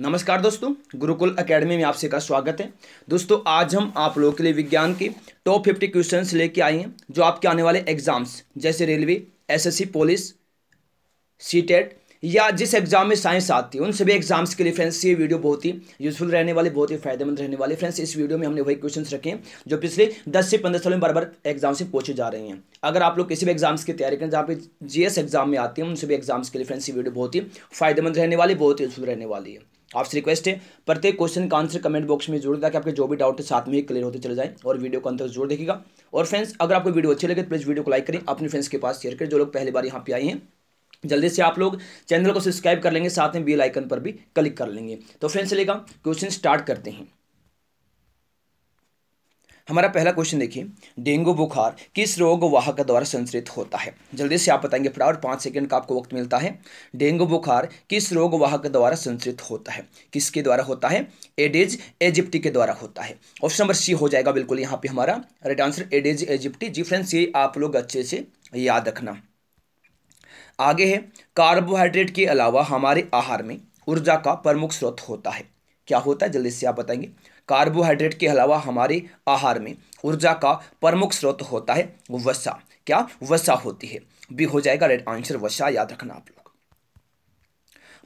नमस्कार दोस्तों गुरुकुल एकेडमी में आप सभी का स्वागत है दोस्तों आज हम आप लोगों के लिए विज्ञान के टॉप फिफ्टी क्वेश्चंस लेके आए हैं जो आपके आने वाले एग्जाम्स जैसे रेलवे एसएससी पुलिस सीटेट या जिस एग्जाम में साइंस आती है उन सभी एग्जाम्स के लिए फ्रेंड्स ये वीडियो बहुत ही यूजफुल रहने वाले बहुत ही फायदेमंद रहने वाले फ्रेंड्स इस वीडियो में हमने वही क्वेश्चंस रखे हैं जो पिछले 10 से 15 सालों में बार बार एग्जाम से पूछे जा रहे हैं अगर आप लोग किसी भी एग्जाम्स की तैयारी करें जहाँ पे जी एग्जाम में आती है उन सभी एग्जाम्स के लिए फ्रेंड्स ये वीडियो बहुत ही फायदेमंद रहने वाली बहुत ही यूजफुल रहने वाली है आपसे रिक्वेस्ट है प्रत्येक क्वेश्चन का आंसर कमेंट बॉक्स में जरूर ताकि आपके जो भी डाउट है साथ में ही क्लियर होते चले जाए और वीडियो को अंदर जरूर देखिएगा और फ्रेंड्स अगर आपको वीडियो अच्छी लगे तो प्लीज़ वीडियो को लाइक करें अपने फ्रेंड्स के पास शेयर करें जो लोग पहली बार यहाँ पे आए हैं जल्दी से आप लोग चैनल को सब्सक्राइब कर लेंगे साथ में बेल आइकन पर भी क्लिक कर लेंगे तो फ्रेंड्स चलेगा क्वेश्चन स्टार्ट करते हैं हमारा पहला क्वेश्चन देखिए डेंगू बुखार किस रोग वाहक द्वारा संचरित होता है जल्दी से आप बताएंगे फटाफट पाँच सेकंड का आपको वक्त मिलता है डेंगू बुखार किस रोग वाहक द्वारा संचरित होता है किसके द्वारा होता है एडेज एजिप्टी के द्वारा होता है ऑप्शन नंबर सी हो जाएगा बिल्कुल यहाँ पे हमारा राइट आंसर एडेज एजिप्टी जी फ्रेंड्स ये आप लोग अच्छे से याद रखना आगे है कार्बोहाइड्रेट के अलावा हमारे आहार में ऊर्जा का प्रमुख स्रोत होता है क्या होता है जल्दी से आप बताएंगे कार्बोहाइड्रेट के अलावा हमारे आहार में ऊर्जा का प्रमुख स्रोत होता है वसा क्या वसा होती है भी हो जाएगा राइट आंसर वसा याद रखना आप लोग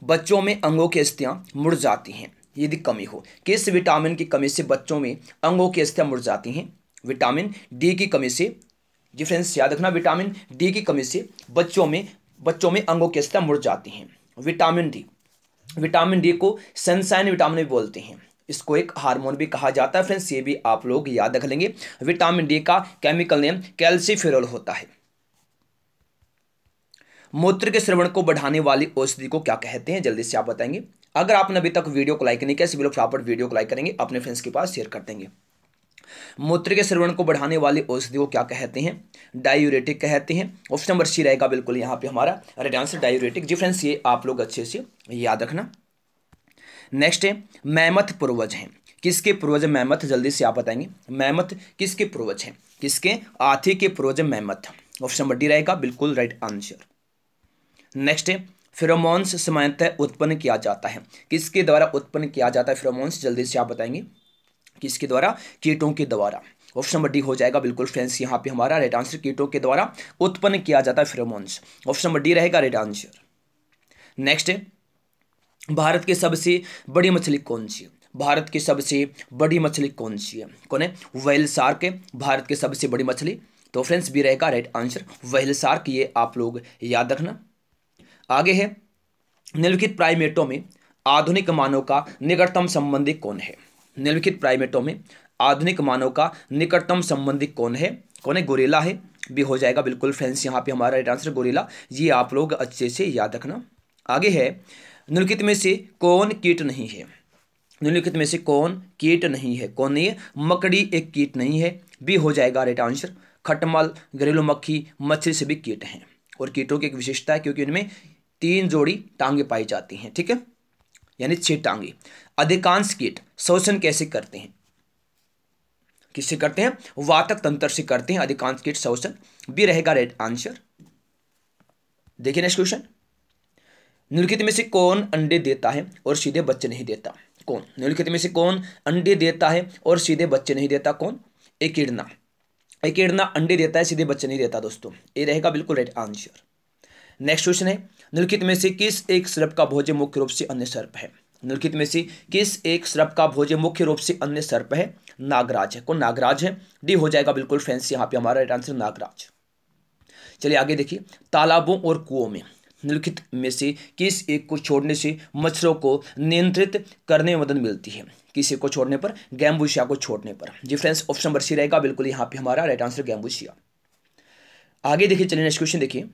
बच्चों में अंगों की अस्थियां मुड़ जाती हैं यदि कमी हो किस विटामिन की कमी से बच्चों में अंगों की अस्थियाँ मुड़ जाती हैं विटामिन डी की कमी से डिफ्रेंस याद रखना विटामिन डी की कमी से बच्चों में बच्चों में अंगों की अस्थियाँ मुड़ जाती हैं विटामिन डी विटामिन डी को सनसाइन विटामिन भी बोलते हैं इसको एक हार्मोन भी कहा जाता है फ्रेंड्स ये भी आप लोग याद रख लेंगे विटामिन डी का केमिकल नेम कैल्सीफेरॉल होता है मूत्र के श्रवण को बढ़ाने वाली औषधि को क्या कहते हैं जल्दी से आप बताएंगे अगर आपने अभी तक वीडियो को लाइक नहीं किया वीडियो फटाफट वीडियो को लाइक करेंगे अपने फ्रेंड्स के पास शेयर कर देंगे मूत्र के श्रवण को बढ़ाने वाली औषधि को क्या कहते हैं डायूरेटिक कहते हैं ऑप्शन नंबर सी रहेगा बिल्कुल यहाँ पे हमारा राइट आंसर डायूरेटिक जी फ्रेंड्स ये आप लोग अच्छे से याद रखना नेक्स्ट है मैमथ पूर्वज हैं किसके पूर्वज मैमथ जल्दी से आप बताएंगे मैमथ किसके पूर्वज हैं किसके आथी के पूर्वज मैमथ ऑप्शन नंबर डी रहेगा बिल्कुल राइट आंसर नेक्स्ट है फिरोमोन्स समयतः उत्पन्न किया जाता है किसके द्वारा उत्पन्न किया जाता है फिरोमोन्स जल्दी से आप बताएंगे किसके द्वारा कीटों के द्वारा ऑप्शन नंबर डी हो जाएगा बिल्कुल फ्रेंड्स यहाँ पे हमारा राइट आंसर कीटों के द्वारा उत्पन्न किया जाता है फिरोमोन्स ऑप्शन नंबर डी रहेगा राइट आंसर नेक्स्ट है भारत की सबसे बड़ी मछली कौन सी है भारत की सबसे बड़ी मछली कौन सी है कौन है वेल सार्क है भारत की सबसे बड़ी मछली तो फ्रेंड्स भी रहेगा राइट आंसर वेल सार्क ये आप लोग याद रखना आगे है निम्नलिखित प्राइमेटों में आधुनिक मानव का निकटतम संबंधी कौन है निम्नलिखित प्राइमेटों में आधुनिक मानव का निकटतम संबंधी कौन है कौन है गोरेला है भी हो जाएगा बिल्कुल फ्रेंड्स यहाँ पे हमारा राइट आंसर गोरेला ये आप लोग अच्छे से याद रखना आगे है निम्नलिखित में से कौन कीट नहीं है निम्नलिखित में से कौन कीट नहीं है कौन नहीं है मकड़ी एक कीट नहीं है बी हो जाएगा राइट आंसर खटमल घरेलू मक्खी मच्छर से भी कीट हैं और कीटों की एक विशेषता है क्योंकि इनमें तीन जोड़ी टांगे पाई जाती हैं ठीक है यानी छह टांगे अधिकांश कीट शोषण कैसे करते हैं किससे करते हैं वातक तंत्र से करते हैं अधिकांश कीट शोषण भी रहेगा राइट आंसर देखिए नेक्स्ट क्वेश्चन निम्नलिखित में से कौन अंडे देता है और सीधे बच्चे नहीं देता कौन निम्नलिखित में से कौन अंडे देता है और सीधे बच्चे नहीं देता कौन एक एकिडना अंडे देता है सीधे बच्चे नहीं देता दोस्तों ये रहेगा बिल्कुल राइट आंसर नेक्स्ट क्वेश्चन है निम्नलिखित में से किस एक सर्प का भोज्य मुख्य रूप से अन्य सर्प है निम्नलिखित में से किस एक सर्प का भोज्य मुख्य रूप से अन्य सर्प है नागराज है कौन नागराज है डी हो जाएगा बिल्कुल फैंसी यहाँ पे हमारा राइट आंसर नागराज चलिए आगे देखिए तालाबों और कुओं में निम्नलिखित में से किस एक को छोड़ने से मच्छरों को नियंत्रित करने में मदद मिलती है किस एक को छोड़ने पर गैम्बुशिया को छोड़ने पर जी फ्रेंड्स ऑप्शन नंबर सी रहेगा बिल्कुल यहाँ पे हमारा राइट आंसर गैम्बुशिया आगे देखिए चलिए नेक्स्ट क्वेश्चन देखिए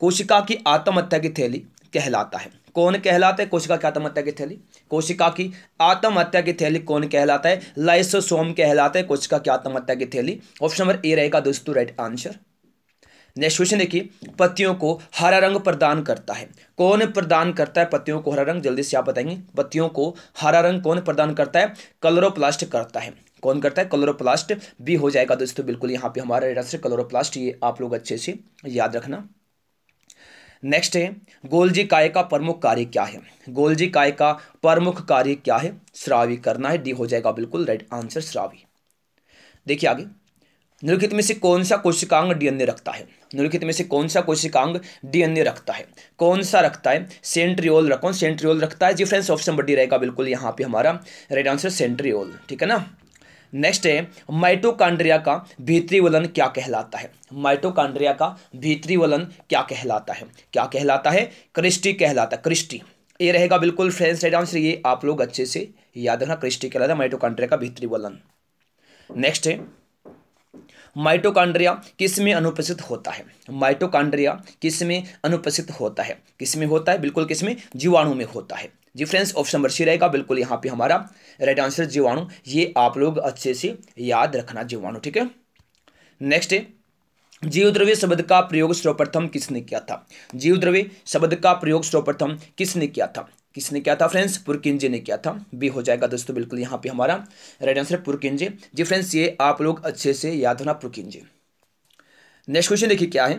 कोशिका की आत्महत्या की थैली कहलाता है कौन कहलाता है कोशिका की आत्महत्या की थैली कोशिका की आत्महत्या की थैली कौन कहलाता है लाइसोसोम कहलाता है कोशिका की आत्महत्या की थैली ऑप्शन नंबर ए रहेगा दोस्तों राइट आंसर नेक्स्ट क्वेश्चन देखिए पत्तियों को हरा रंग प्रदान करता है कौन प्रदान करता है पत्तियों को हरा रंग जल्दी से आप बताएंगे पत्तियों को हरा रंग कौन प्रदान करता है कलरोप्लास्ट करता है कौन करता है कलरोप्लास्ट भी हो जाएगा दोस्तों बिल्कुल यहाँ पे हमारा आंसर कलरोप्लास्ट ये आप लोग अच्छे से याद रखना नेक्स्ट है गोलजी काय का प्रमुख कार्य क्या है गोलजी काय का प्रमुख कार्य क्या है श्रावी करना है डी हो जाएगा बिल्कुल राइट आंसर श्रावी देखिए आगे निम्नलिखित में से कौन सा कोशिकांग डीएनए रखता है निम्नलिखित में से कौन सा कोशिकांग डीएनए रखता है कौन सा रखता है सेंट्रियोल रखो सेंट्रियोल रखता है जी फ्रेंड्स ऑप्शन नंबर डी रहेगा बिल्कुल यहाँ पे हमारा राइट आंसर सेंट्रियोल ठीक है ना नेक्स्ट है माइटोकांड्रिया का भीतरी वलन क्या कहलाता है माइटोकांड्रिया का भीतरी वलन क्या कहलाता है क्या कहलाता है क्रिस्टी कहलाता है क्रिस्टी ये रहेगा बिल्कुल फ्रेंड्स राइट आंसर ये आप लोग अच्छे से याद रखना क्रिस्टी कहलाता है माइटोकांड्रिया का भीतरी वलन नेक्स्ट है माइटोकांड्रिया किस में अनुपस्थित होता है माइटोकांड्रिया किस में अनुपस्थित होता है किस में होता है बिल्कुल किस में जीवाणु में होता है जी फ्रेंड्स ऑप्शन नंबर सी रहेगा बिल्कुल यहाँ पे हमारा राइट आंसर जीवाणु ये आप लोग अच्छे से याद रखना जीवाणु ठीक है नेक्स्ट है जीवद्रव्य शब्द का प्रयोग सर्वप्रथम किसने किया था जीवद्रव्य शब्द का प्रयोग सर्वप्रथम किसने किया था किसने क्या था फ्रेंड्स पुरकिंजे ने क्या था बी हो जाएगा दोस्तों बिल्कुल यहाँ पे हमारा राइट आंसर पुरकिंजे जी फ्रेंड्स ये आप लोग अच्छे से याद होना पुरकिंजे नेक्स्ट क्वेश्चन देखिए क्या है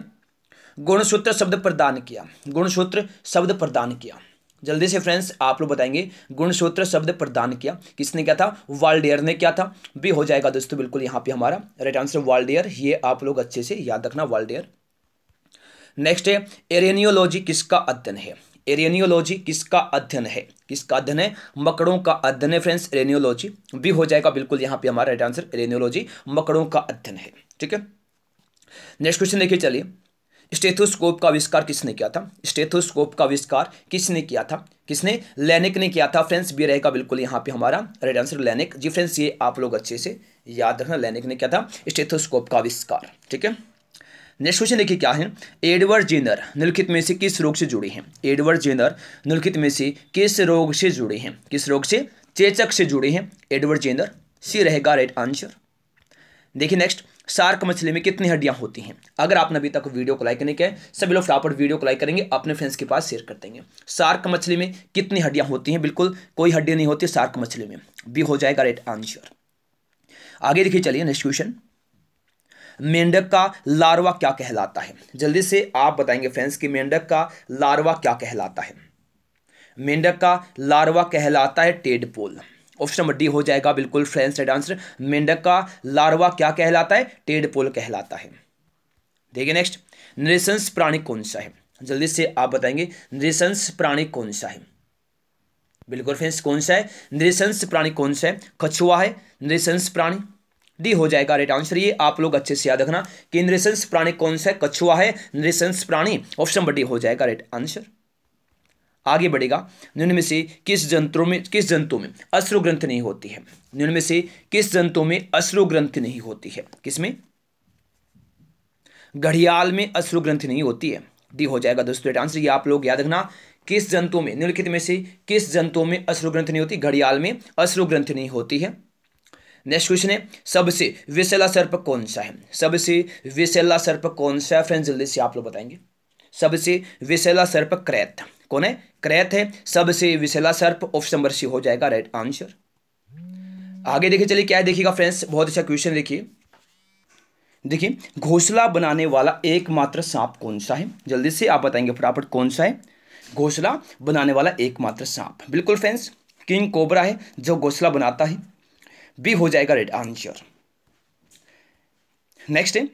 गुणसूत्र शब्द प्रदान किया गुणसूत्र शब्द प्रदान किया जल्दी से फ्रेंड्स आप लोग बताएंगे गुणसूत्र शब्द प्रदान किया किसने क्या था वाल्डियर ने क्या था बी हो जाएगा दोस्तों बिल्कुल यहाँ पे हमारा राइट आंसर वाल्डियर ये आप लोग अच्छे से याद रखना वाल्डियर नेक्स्ट है एरेनियोलॉजी किसका अध्ययन है एरेनियोलॉजी किसका अध्ययन है किसका अध्ययन है मकड़ों का अध्ययन है फ्रेंड्स एरेनियोलॉजी भी हो जाएगा बिल्कुल यहाँ पे हमारा राइट आंसर एरेनियोलॉजी मकड़ों का अध्ययन है ठीक है नेक्स्ट क्वेश्चन देखिए चलिए स्टेथोस्कोप का आविष्कार किसने किया था स्टेथोस्कोप का आविष्कार किसने किया था किसने लैनिक ने किया था फ्रेंड्स भी रहेगा बिल्कुल यहाँ पे हमारा राइट आंसर लैनिक जी फ्रेंड्स ये आप लोग अच्छे से याद रखना लैनिक ने किया था स्टेथोस्कोप का आविष्कार ठीक है नेक्स्ट क्वेश्चन देखिए क्या है एडवर्ड जेनर निम्नलिखित में से किस रोग से जुड़े हैं एडवर्ड जेनर निम्नलिखित में से किस रोग से जुड़े हैं किस रोग से चेचक से जुड़े हैं एडवर्ड जेनर सी रहेगा राइट आंसर देखिए नेक्स्ट सार्क मछली में कितनी हड्डियां होती हैं अगर आपने अभी तक वीडियो को लाइक नहीं किया सभी लोग फटाफट वीडियो को लाइक करेंगे अपने फ्रेंड्स के पास शेयर कर देंगे सार्क मछली में कितनी हड्डियां होती हैं बिल्कुल कोई हड्डी नहीं होती सार्क मछली में भी हो जाएगा राइट आंसर आगे देखिए चलिए नेक्स्ट क्वेश्चन मेंढक का लार्वा क्या कहलाता है जल्दी से आप बताएंगे फ्रेंड्स कि मेंढक का लार्वा क्या कहलाता है मेंढक का लार्वा कहलाता है टेडपोल ऑप्शन नंबर डी हो जाएगा बिल्कुल फ्रेंड्स राइट आंसर मेंढक का लार्वा क्या कहलाता है टेडपोल कहलाता है देखिए नेक्स्ट नृशंस प्राणी कौन सा है जल्दी से आप बताएंगे नृशंस प्राणी कौन सा है बिल्कुल फ्रेंड्स कौन सा है नृशंस प्राणी कौन सा है कछुआ है नृशंस प्राणी डी हो जाएगा राइट आंसर ये आप लोग अच्छे से याद रखना कि नृशंस प्राणी कौन सा है कछुआ है नृशंस प्राणी ऑप्शन बी हो जाएगा राइट आंसर आगे बढ़ेगा निम्न से किस जंतु में किस जंतु में अश्रु ग्रंथ नहीं होती है निम्न से किस जंतु में अश्रु ग्रंथ नहीं होती है किसमें घड़ियाल में अश्रु ग्रंथ नहीं होती है डी हो जाएगा दोस्तों राइट आंसर ये आप लोग याद रखना किस जंतु में निम्नलिखित में से किस जंतु में अश्रु ग्रंथ नहीं होती घड़ियाल में अश्रु ग्रंथ नहीं होती है नेक्स्ट क्वेश्चन है सबसे विशेला सर्प कौन सा है सबसे विशेला सर्प कौन सा है फ्रेंड्स जल्दी से आप लोग बताएंगे सबसे विशेला सर्प क्रैत कौन है क्रैत है सबसे विशेला सर्प ऑप्शन नंबर सी हो जाएगा राइट आंसर आगे देखिए चलिए क्या देखिएगा फ्रेंड्स बहुत अच्छा क्वेश्चन देखिए देखिए घोसला बनाने वाला एकमात्र सांप कौन सा है जल्दी से आप बताएंगे फटाफट कौन सा है घोसला बनाने वाला एकमात्र सांप बिल्कुल फ्रेंड्स किंग कोबरा है जो घोसला बनाता है बी हो जाएगा राइट आंसर नेक्स्ट है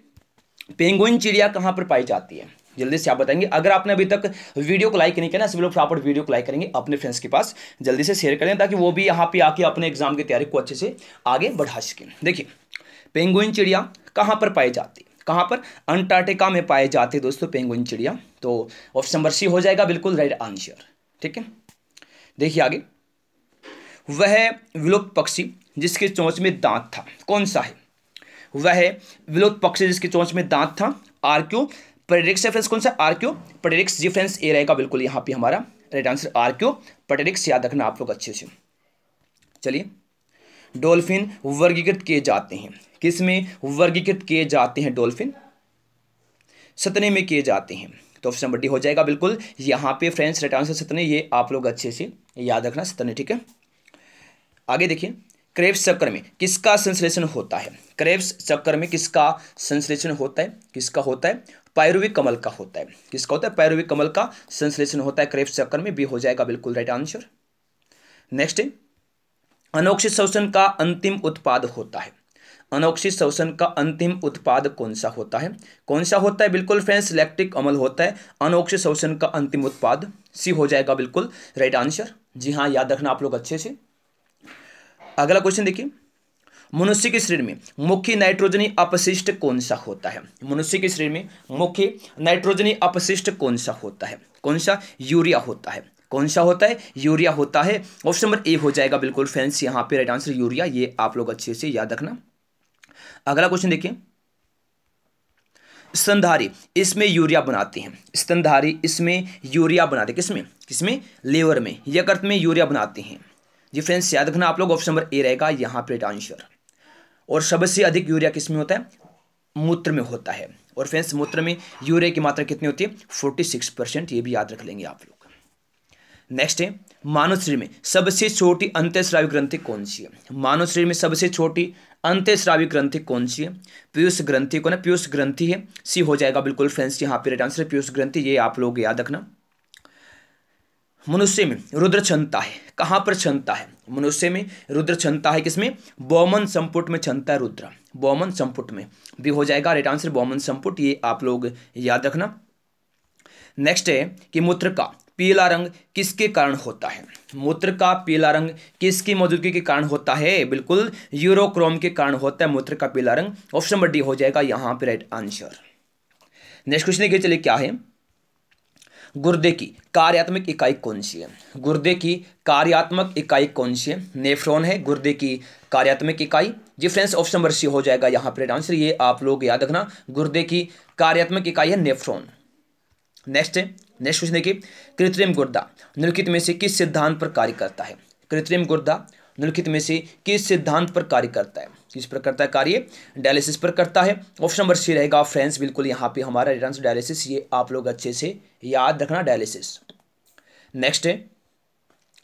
पेंगुइन चिड़िया कहां पर पाई जाती है जल्दी से आप बताएंगे अगर आपने अभी तक वीडियो को लाइक नहीं किया ना सभी लोग वीडियो को लाइक करेंगे अपने फ्रेंड्स के पास जल्दी से शेयर करें ताकि वो भी यहां पे आके अपने एग्जाम की तैयारी को अच्छे से आगे बढ़ा सकें देखिए पेंगुइन चिड़िया कहां पर पाई जाती है कहां पर अंटार्कटिका में पाए जाते हैं दोस्तों पेंगुइन चिड़िया तो ऑप्शन नंबर सी हो जाएगा बिल्कुल राइट आंसर ठीक है देखिए आगे वह विलुप्त पक्षी जिसके चोंच में दांत था कौन सा है वह है विलोत पक्षी जिसके चोंच में दांत था आर्क्यो प्रेडिक्स रेफरेंस कौन सा आर्क्यो प्रेडिक्स डिफरेंस ए रहेगा बिल्कुल यहाँ पे हमारा राइट आंसर आर्क्यो प्रेडिक्स याद रखना आप लोग अच्छे से चलिए डॉल्फिन वर्गीकृत किए जाते हैं किस में वर्गीकृत किए जाते हैं डोल्फिन सतने में किए जाते हैं तो ऑप्शन नंबर डी हो जाएगा बिल्कुल यहाँ पे फ्रेंड्स राइट आंसर सतने ये आप लोग अच्छे से याद रखना सतने ठीक है आगे देखिए क्रेब्स चक्र में किसका संश्लेषण होता है क्रेब्स चक्र में किसका संश्लेषण होता है किसका होता है पायरुविक कमल का होता है किसका होता है पायरुविक कमल का संश्लेषण होता है क्रेब्स चक्र में बी हो जाएगा बिल्कुल राइट आंसर नेक्स्ट अनोक्षित शोषण का अंतिम उत्पाद होता है अनोक्षित शोषण का अंतिम उत्पाद कौन सा होता है कौन सा होता है बिल्कुल फ्रेंड्स इलेक्ट्रिक अमल होता है अनोक्षित शोषण का अंतिम उत्पाद सी हो जाएगा बिल्कुल राइट आंसर जी हाँ याद रखना आप लोग अच्छे से अगला क्वेश्चन देखिए मनुष्य के शरीर में मुख्य नाइट्रोजनी अपशिष्ट कौन सा होता है मनुष्य के शरीर में मुख्य नाइट्रोजनी अपशिष्ट कौन सा होता है कौन सा यूरिया होता है कौन सा होता है यूरिया होता है ऑप्शन नंबर ए हो जाएगा बिल्कुल फ्रेंड्स यहाँ पे राइट आंसर यूरिया ये आप लोग अच्छे से याद रखना अगला क्वेश्चन देखिए स्तनधारी इसमें यूरिया बनाते हैं स्तनधारी इसमें यूरिया बनाते किसमें किसमें लेवर में यकृत में यूरिया बनाते हैं जी फ्रेंड्स याद रखना आप लोग ऑप्शन नंबर ए रहेगा यहाँ पर आंसर और सबसे अधिक यूरिया किस में होता है मूत्र में होता है और फ्रेंड्स मूत्र में यूरिया की मात्रा कितनी होती है फोर्टी सिक्स परसेंट ये भी याद रख लेंगे आप लोग नेक्स्ट है मानव शरीर में सबसे छोटी अंत्यस्रावी ग्रंथि कौन सी है मानव शरीर में सबसे छोटी अंत्यस्रावी ग्रंथि कौन सी है पीयूष ग्रंथि कौन है पीयूष ग्रंथि है सी हो जाएगा बिल्कुल फ्रेंड्स यहाँ पे राइट आंसर पीयूष ग्रंथि ये आप लोग याद रखना मनुष्य में रुद्र क्षमता है कहाँ पर क्षमता है मनुष्य में रुद्र क्षमता है किसमें बोमन संपुट में क्षमता है रुद्र बोमन संपुट में भी हो जाएगा राइट आंसर बोमन संपुट ये आप लोग याद रखना नेक्स्ट है कि मूत्र का पीला रंग किसके कारण होता है मूत्र का पीला रंग किसकी मौजूदगी के कारण होता है बिल्कुल यूरोक्रोम के कारण होता है मूत्र का पीला रंग ऑप्शन नंबर डी हो जाएगा यहाँ पे राइट आंसर नेक्स्ट क्वेश्चन देखिए चलिए क्या है गुर्दे की कार्यात्मक इकाई कौन सी है गुर्दे की कार्यात्मक इकाई कौन सी है नेफ्रॉन है गुर्दे की कार्यात्मक इकाई जी फ्रेंड्स ऑप्शन नंबर सी हो जाएगा यहाँ पर आंसर ये आप लोग याद रखना गुर्दे की कार्यात्मक इकाई है नेफ्रॉन नेक्स्ट है नेक्स्ट क्वेश्चन देखिए कृत्रिम गुर्दा निम्नलिखित में से किस सिद्धांत पर कार्य करता है कृत्रिम गुर्दा निम्नलिखित में से किस सिद्धांत पर कार्य करता है किस पर करता है कार्य डायलिसिस पर करता है ऑप्शन नंबर सी रहेगा फ्रेंड्स बिल्कुल यहाँ पे हमारा रिटर्न डायलिसिस ये आप लोग अच्छे से याद रखना डायलिसिस नेक्स्ट है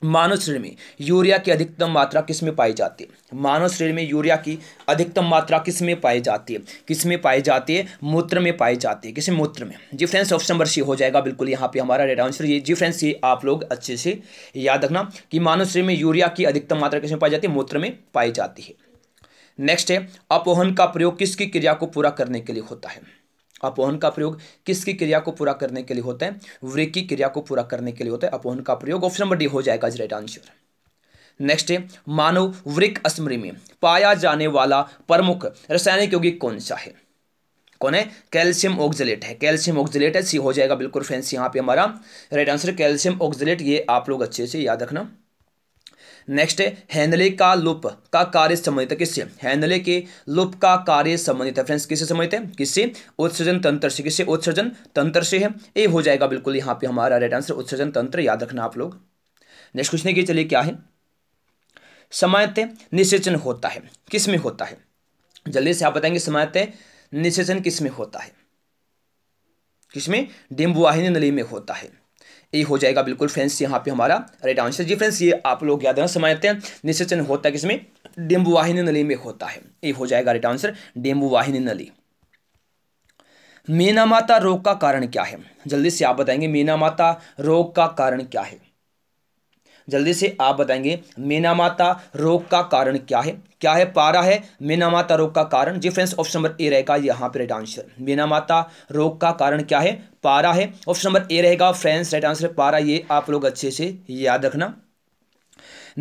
मानव शरीर में यूरिया की अधिकतम मात्रा किस में पाई जाती है मानव शरीर में यूरिया की अधिकतम मात्रा किस में पाई जाती है किस में पाई जाती है मूत्र में पाई जाती है किस मूत्र में जी फ्रेंड्स ऑप्शन नंबर सी हो जाएगा बिल्कुल यहाँ पे हमारा रेड आंसर ये जी फ्रेंड्स ये आप लोग अच्छे से याद रखना कि मानव शरीर में यूरिया की अधिकतम मात्रा किस में पाई जाती है मूत्र में पाई जाती है नेक्स्ट है अपोहन का प्रयोग किसकी क्रिया को पूरा करने के लिए होता है अपोहन का प्रयोग किसकी क्रिया को पूरा करने के लिए होता है वृक की क्रिया को पूरा करने के लिए होता है अपोहन का प्रयोग ऑप्शन नंबर डी हो जाएगा इज राइट आंसर नेक्स्ट है मानव वृक स्मृति में पाया जाने वाला प्रमुख रासायनिक यौगिक कौन सा है कौन है कैल्शियम ऑक्जिलेट है कैल्शियम ऑक्जिलेट है सी हो जाएगा बिल्कुल फ्रेंड्स यहाँ पे हमारा राइट आंसर कैल्शियम ऑक्जिलेट ये आप लोग अच्छे से याद रखना नेक्स्ट है का लुप का कार्य संबंधित किससे हैंदले के लुप का कार्य संबंधित है फ्रेंड्स किससे संबंधित है किससे उत्सर्जन तंत्र से किससे उत्सर्जन तंत्र से है ये हो जाएगा बिल्कुल यहाँ पे हमारा राइट आंसर उत्सर्जन तंत्र याद रखना आप लोग नेक्स्ट क्वेश्चन के चलिए क्या है समायत निषेचन होता है किस में होता है जल्दी से आप बताएंगे समय निषेचन किस में होता है किसमें डिम्बुवाहिनी नली में होता है ये हो जाएगा बिल्कुल फ्रेंड्स यहाँ पे हमारा राइट आंसर जी फ्रेंड्स ये आप लोग याद रखना समझते हैं निषेचन होता है किसमें डेम्बुवाहिनी नली में होता है ये हो जाएगा राइट आंसर डेम्बुवाहिनी नली मीना माता रोग का कारण क्या है जल्दी से आप बताएंगे मीना माता रोग का कारण क्या है जल्दी से आप बताएंगे मेनामाता रोग का कारण क्या है क्या है पारा है मेनामाता रोग का कारण जी फ्रेंड्स ऑप्शन नंबर ए रहेगा यहाँ पे राइट आंसर मेनामाता रोग का कारण क्या है पारा है ऑप्शन नंबर ए रहेगा फ्रेंड्स राइट आंसर पारा ये आप लोग अच्छे से याद रखना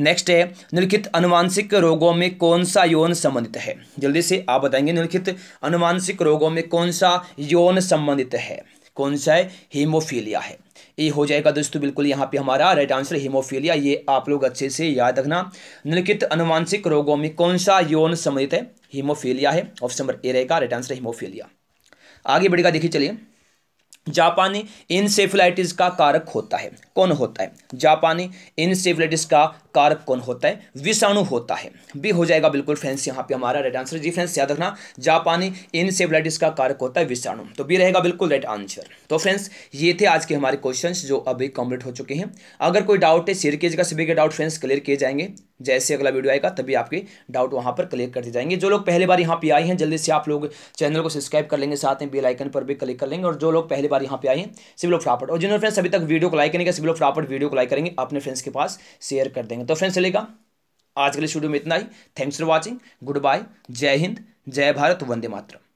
नेक्स्ट है निम्नलिखित अनुवांशिक रोगों में कौन सा यौन संबंधित है जल्दी से आप बताएंगे निम्नलिखित अनुवांशिक रोगों में कौन सा यौन संबंधित है कौन सा है हीमोफीलिया है ये हो जाएगा दोस्तों बिल्कुल यहाँ पे हमारा राइट आंसर हीमोफीलिया ये आप लोग अच्छे से याद रखना निम्नलिखित अनुवांशिक रोगों में कौन सा यौन संबंधित है हीमोफीलिया है ऑप्शन नंबर ए रहेगा राइट आंसर हीमोफीलिया आगे बढ़ेगा देखिए चलिए जापानी इनसेफिलाइटिस का कारक होता है कौन होता है जापानी इनसेफिलाइटिस का कारक कौन होता है विषाणु होता है भी हो जाएगा बिल्कुल फ्रेंड्स यहाँ पे हमारा राइट आंसर जी फ्रेंड्स याद रखना जापानी इनसेफिलाइटिस का कारक होता है विषाणु तो भी रहेगा बिल्कुल राइट आंसर तो फ्रेंड्स ये थे आज के हमारे क्वेश्चन जो अभी कंप्लीट हो चुके हैं अगर कोई डाउट है शेयर कीजिएगा सभी के डाउट फ्रेंड्स क्लियर किए जाएंगे जैसे अगला वीडियो आएगा तभी आपके डाउट वहां पर क्लियर कर दिए जाएंगे जो लोग पहली बार यहाँ पे आए हैं जल्दी से आप लोग चैनल को सब्सक्राइब कर लेंगे साथ में बेल आइकन पर भी क्लिक कर लेंगे और जो लोग पहली बार यहाँ पे आए हैं सिविल लोग फटाफट और जिन्होंने फ्रेंड्स अभी तक वीडियो को लाइक करेंगे सिविल लोग फटाफट वीडियो को लाइक करेंगे अपने फ्रेंड्स के पास शेयर कर देंगे तो फ्रेंड्स चलेगा आज के लिए स्टूडियो में इतना ही thanks for watching good bye जय हिंद जय भारत वंदे मातरम